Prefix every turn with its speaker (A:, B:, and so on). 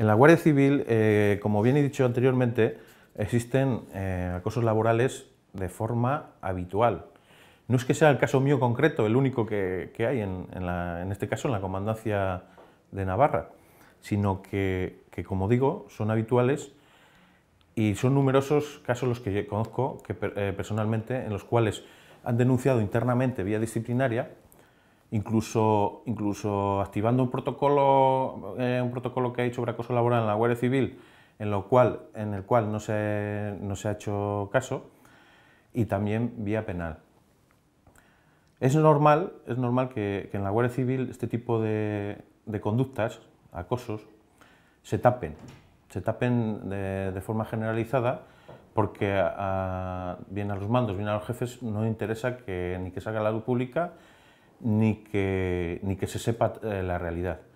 A: En la Guardia Civil, eh, como bien he dicho anteriormente, existen eh, acosos laborales de forma habitual. No es que sea el caso mío concreto, el único que, hay en, este caso en la Comandancia de Navarra, sino que, como digo, son habituales y son numerosos casos los que conozco que, eh, personalmente en los cuales han denunciado internamente vía disciplinaria incluso, incluso activando un protocolo, eh, un protocolo que hecho sobre acoso laboral en la Guardia Civil, en, lo cual, en el cual no se, ha hecho caso, y también vía penal. Es normal, es normal que, en la Guardia Civil este tipo de, conductas, acosos, se tapen, se tapen de, forma generalizada porque bien a los mandos, bien a los jefes, no interesa que ni que salga a la luz pública ni que, ni que se sepa eh, la realidad.